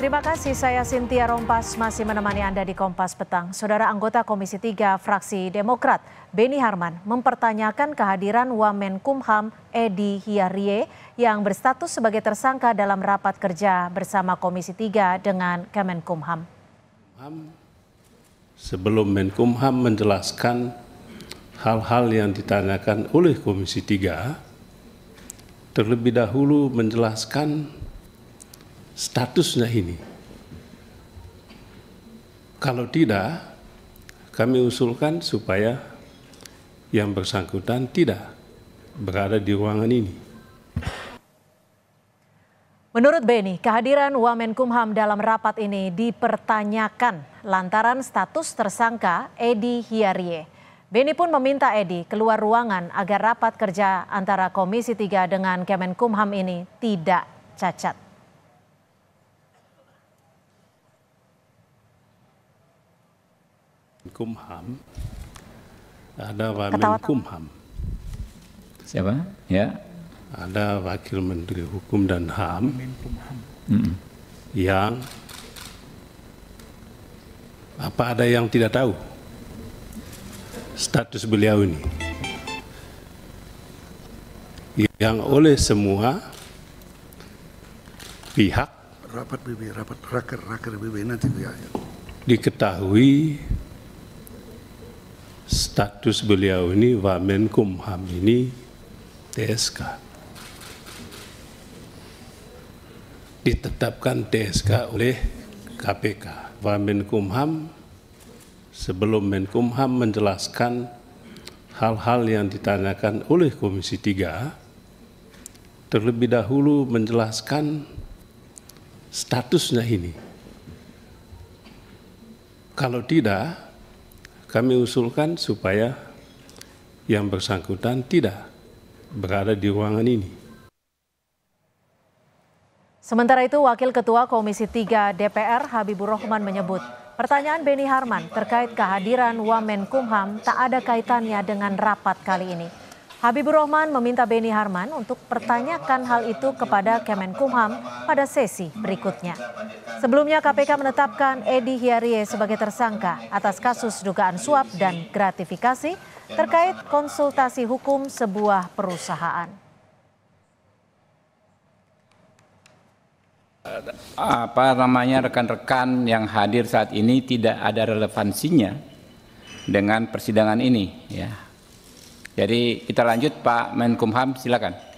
Terima kasih, saya Sintia Rompas masih menemani Anda di Kompas Petang. Saudara anggota Komisi 3 fraksi Demokrat, Beni Harman, mempertanyakan kehadiran Wamen Kumham Edi Hiarie yang berstatus sebagai tersangka dalam rapat kerja bersama Komisi 3 dengan Kemenkumham. Sebelum Menkumham menjelaskan hal-hal yang ditanyakan oleh Komisi 3, terlebih dahulu menjelaskan statusnya ini. Kalau tidak, kami usulkan supaya yang bersangkutan tidak berada di ruangan ini. Menurut Beni, kehadiran Wamenkumham dalam rapat ini dipertanyakan lantaran status tersangka Edi Hiarie. Beni pun meminta Edi keluar ruangan agar rapat kerja antara Komisi 3 dengan Kemenkumham ini tidak cacat. Kumham, ada Wamen Kumham. Siapa? Ya. Ada Wakil Menteri Hukum dan HAM yang apa ada yang tidak tahu status beliau ini? Yang oleh semua pihak rapat BB, rapat raker, raker BB nanti ya. diketahui status beliau ini Wamen Kumham ini TSK. Ditetapkan TSK oleh KPK. Wamen Kumham sebelum Menkumham menjelaskan hal-hal yang ditanyakan oleh Komisi 3 terlebih dahulu menjelaskan statusnya ini. Kalau tidak, kami usulkan supaya yang bersangkutan tidak berada di ruangan ini. Sementara itu, Wakil Ketua Komisi 3 DPR Habibur Rahman menyebut, pertanyaan Beni Harman terkait kehadiran Wamen Kumham tak ada kaitannya dengan rapat kali ini. Habibur Rahman meminta Beni Harman untuk pertanyakan hal itu kepada Kemenkumham pada sesi berikutnya. Sebelumnya KPK menetapkan Edi Hiarie sebagai tersangka atas kasus dugaan suap dan gratifikasi terkait konsultasi hukum sebuah perusahaan. Apa namanya rekan-rekan yang hadir saat ini tidak ada relevansinya dengan persidangan ini ya jadi kita lanjut Pak Menkumham silakan.